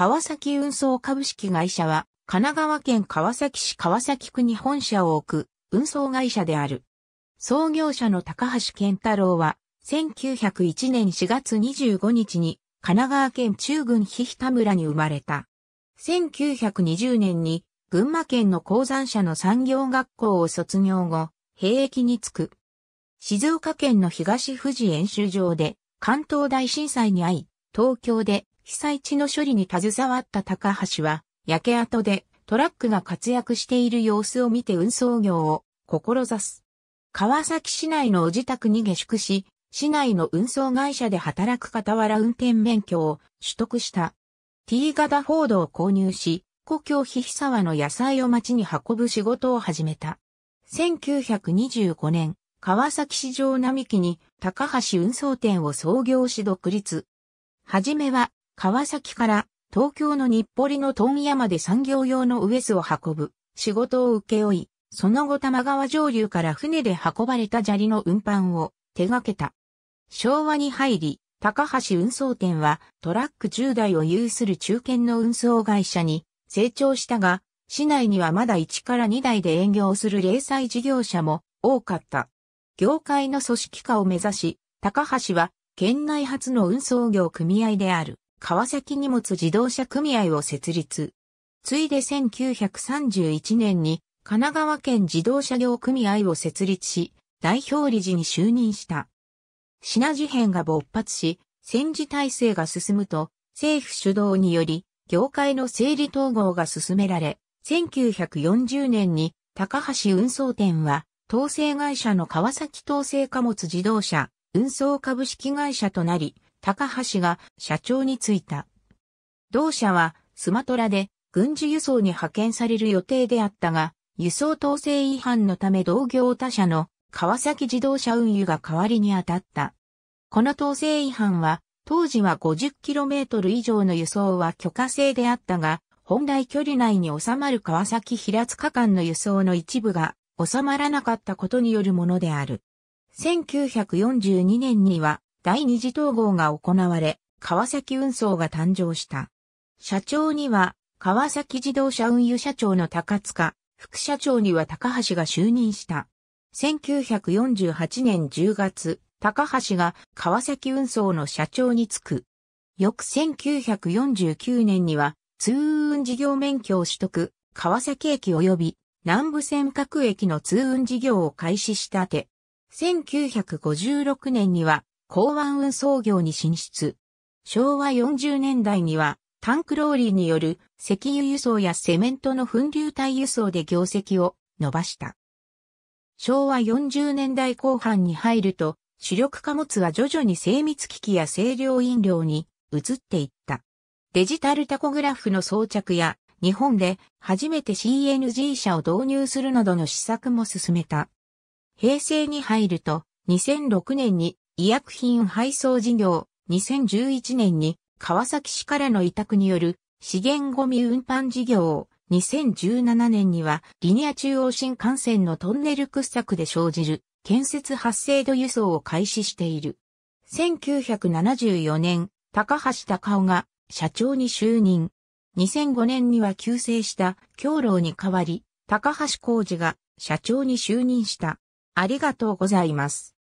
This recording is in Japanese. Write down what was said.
川崎運送株式会社は、神奈川県川崎市川崎区に本社を置く運送会社である。創業者の高橋健太郎は、1901年4月25日に神奈川県中郡日田村に生まれた。1920年に群馬県の鉱山社の産業学校を卒業後、兵役に就く。静岡県の東富士演習場で関東大震災に遭い、東京で被災地の処理に携わった高橋は、焼け跡でトラックが活躍している様子を見て運送業を志す。川崎市内の自宅に下宿し、市内の運送会社で働く傍ら運転免許を取得した。T 型フォードを購入し、故郷日沢の野菜を町に運ぶ仕事を始めた。1925年、川崎市場並木に高橋運送店を創業し独立。はじめは川崎から東京の日暮里の問屋まで産業用のウエスを運ぶ仕事を請け負い、その後玉川上流から船で運ばれた砂利の運搬を手掛けた。昭和に入り、高橋運送店はトラック10台を有する中堅の運送会社に成長したが、市内にはまだ1から2台で営業する零細事業者も多かった。業界の組織化を目指し、高橋は県内初の運送業組合である川崎荷物自動車組合を設立。ついで1931年に神奈川県自動車業組合を設立し、代表理事に就任した。品事変が勃発し、戦時体制が進むと、政府主導により、業界の整理統合が進められ、1940年に高橋運送店は、統制会社の川崎統制貨物自動車運送株式会社となり、高橋が社長に就いた。同社はスマトラで軍事輸送に派遣される予定であったが、輸送統制違反のため同業他社の川崎自動車運輸が代わりに当たった。この統制違反は、当時は 50km 以上の輸送は許可制であったが、本来距離内に収まる川崎平塚間の輸送の一部が収まらなかったことによるものである。1942年には第二次統合が行われ、川崎運送が誕生した。社長には、川崎自動車運輸社長の高塚、副社長には高橋が就任した。1948年10月、高橋が川崎運送の社長に就く。翌1949年には、通運事業免許を取得、川崎駅及び南部線各駅の通運事業を開始したて、1956年には港湾運送業に進出。昭和40年代には、タンクローリーによる石油輸送やセメントの粉流体輸送で業績を伸ばした。昭和40年代後半に入ると、主力貨物は徐々に精密機器や清涼飲料に移っていった。デジタルタコグラフの装着や、日本で初めて CNG 車を導入するなどの施策も進めた。平成に入ると、2006年に医薬品配送事業、2011年に川崎市からの委託による資源ゴミ運搬事業を、2017年にはリニア中央新幹線のトンネル掘削で生じる建設発生度輸送を開始している。1974年、高橋高尾が社長に就任。2005年には急成した京老に代わり、高橋浩二が社長に就任した。ありがとうございます。